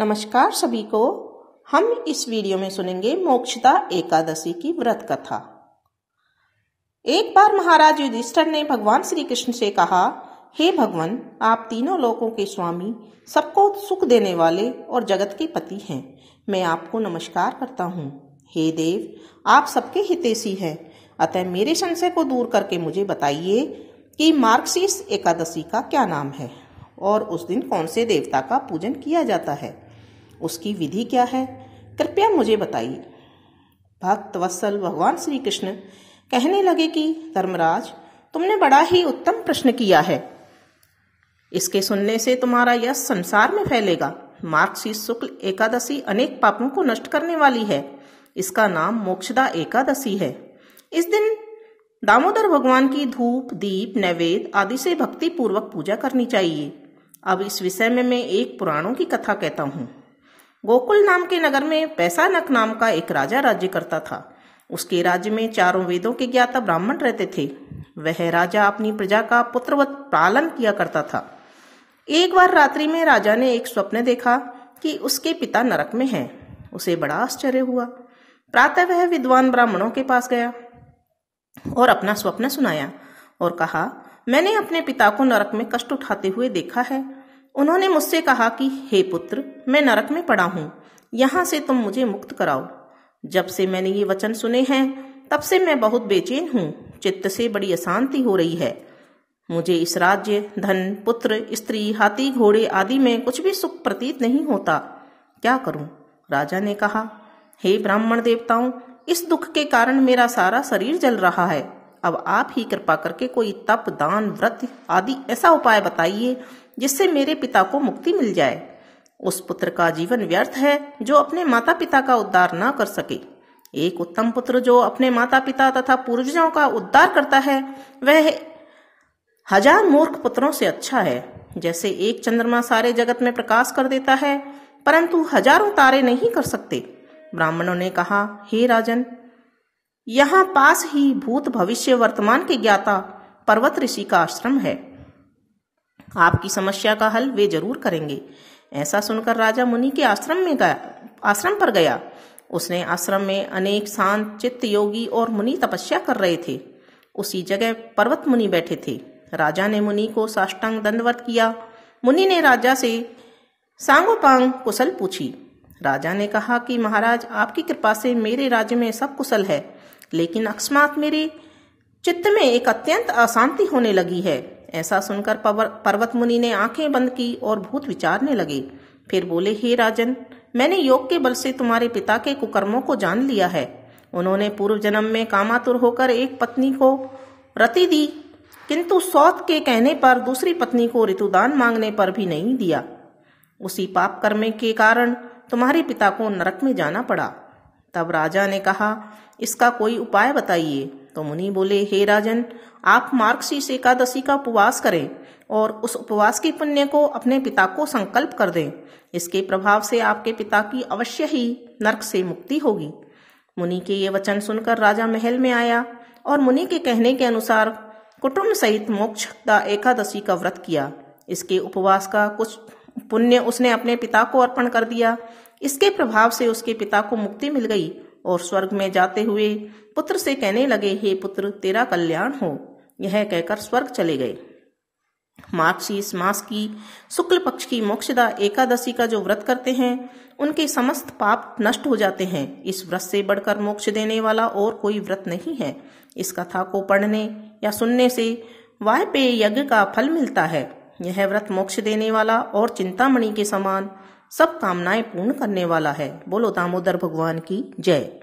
नमस्कार सभी को हम इस वीडियो में सुनेंगे मोक्षता एकादशी की व्रत कथा एक बार महाराज युधिष्ठर ने भगवान श्री कृष्ण से कहा हे भगवान आप तीनों लोकों के स्वामी सबको सुख देने वाले और जगत के पति हैं मैं आपको नमस्कार करता हूँ हे देव आप सबके हितेशी हैं अतः मेरे संशय को दूर करके मुझे बताइए कि मार्क्सिस एकादशी का क्या नाम है और उस दिन कौन से देवता का पूजन किया जाता है उसकी विधि क्या है कृपया मुझे बताइए भक्त वत्सल भगवान श्री कृष्ण कहने लगे कि धर्मराज तुमने बड़ा ही उत्तम प्रश्न किया है इसके सुनने से तुम्हारा यश संसार में फैलेगा मार्क्सी शुक्ल एकादशी अनेक पापों को नष्ट करने वाली है इसका नाम मोक्षदा एकादशी है इस दिन दामोदर भगवान की धूप दीप नैवेद आदि से भक्ति पूर्वक पूजा करनी चाहिए अब इस विषय में मैं एक पुराणों की कथा कहता हूँ गोकुल नाम के नगर में पैसानक नाम का एक राजा राज्य करता था उसके राज्य में चारों वेदों के ज्ञाता ब्राह्मण रहते थे वह राजा अपनी प्रजा का पुत्रवत पालन किया करता था एक बार रात्रि में राजा ने एक स्वप्न देखा कि उसके पिता नरक में हैं। उसे बड़ा आश्चर्य हुआ प्रातः वह विद्वान ब्राह्मणों के पास गया और अपना स्वप्न सुनाया और कहा मैंने अपने पिता को नरक में कष्ट उठाते हुए देखा है उन्होंने मुझसे कहा कि हे पुत्र मैं नरक में पड़ा हूँ यहाँ से तुम मुझे मुक्त कराओ जब से मैंने ये वचन सुने हैं तब से मैं बहुत बेचैन हूँ चित्त से बड़ी अशांति हो रही है मुझे इस राज्य धन पुत्र स्त्री हाथी घोड़े आदि में कुछ भी सुख प्रतीत नहीं होता क्या करूं राजा ने कहा हे ब्राह्मण देवताओं इस दुख के कारण मेरा सारा शरीर जल रहा है अब आप ही कृपा करके कोई तप दान व्रत आदि ऐसा उपाय बताइए जिससे मेरे पिता को मुक्ति मिल जाए उस पुत्र का जीवन व्यर्थ है जो अपने माता पिता का उद्धार न कर सके एक उत्तम पुत्र जो अपने माता पिता तथा पूर्वजों का उद्धार करता है वह हजार मूर्ख पुत्रों से अच्छा है जैसे एक चंद्रमा सारे जगत में प्रकाश कर देता है परंतु हजारों तारे नहीं कर सकते ब्राह्मणों ने कहा हे राजन यहाँ पास ही भूत भविष्य वर्तमान के ज्ञाता पर्वत ऋषि का आश्रम है आपकी समस्या का हल वे जरूर करेंगे ऐसा सुनकर राजा मुनि के आश्रम में गया आश्रम पर गया उसने आश्रम में अनेक शांत चित्त योगी और मुनि तपस्या कर रहे थे उसी जगह पर्वत मुनि बैठे थे राजा ने मुनि को साष्टांग दंडवत किया मुनि ने राजा से सांगोपांग कुशल पूछी राजा ने कहा कि महाराज आपकी कृपा से मेरे राज्य में सब कुशल है लेकिन अकस्मात मेरे चित्त में एक अत्यंत अशांति होने लगी है ऐसा सुनकर पर्वत मुनि ने आंखें बंद की और भूत विचारने लगे फिर बोले हे राजन मैंने योग के बल से तुम्हारे पिता के कुकर्मों को जान लिया है उन्होंने पूर्व जन्म में कामातुर होकर एक पत्नी को रति दी किंतु सौत के कहने पर दूसरी पत्नी को ऋतुदान मांगने पर भी नहीं दिया उसी पाप कर्मे के कारण तुम्हारे पिता को नरक में जाना पड़ा तब राजा ने कहा इसका कोई उपाय बताइए तो मुनि बोले हे राजन आप मार्गशीर्ष एकादशी का उपवास करें और उस उपवास के पुण्य को अपने पिता को संकल्प कर दें इसके प्रभाव से आपके पिता की अवश्य ही नर्क से मुक्ति होगी मुनि के ये वचन सुनकर राजा महल में आया और मुनि के कहने के अनुसार कुटुंब सहित मोक्ष का एकादशी का व्रत किया इसके उपवास का कुछ पुण्य उसने अपने पिता को अर्पण कर दिया इसके प्रभाव से उसके पिता को मुक्ति मिल गई और स्वर्ग में जाते हुए पुत्र से कहने लगे हे पुत्र तेरा कल्याण हो यह कहकर स्वर्ग चले गए मार्गशीर्ष मास की शुक्ल पक्ष की मोक्षदा एकादशी का जो व्रत करते हैं उनके समस्त पाप नष्ट हो जाते हैं इस व्रत से बढ़कर मोक्ष देने वाला और कोई व्रत नहीं है इस कथा को पढ़ने या सुनने से वायपेय यज्ञ का फल मिलता है यह व्रत मोक्ष देने वाला और चिंतामणि के समान सब कामनाएं पूर्ण करने वाला है बोलो दामोदर भगवान की जय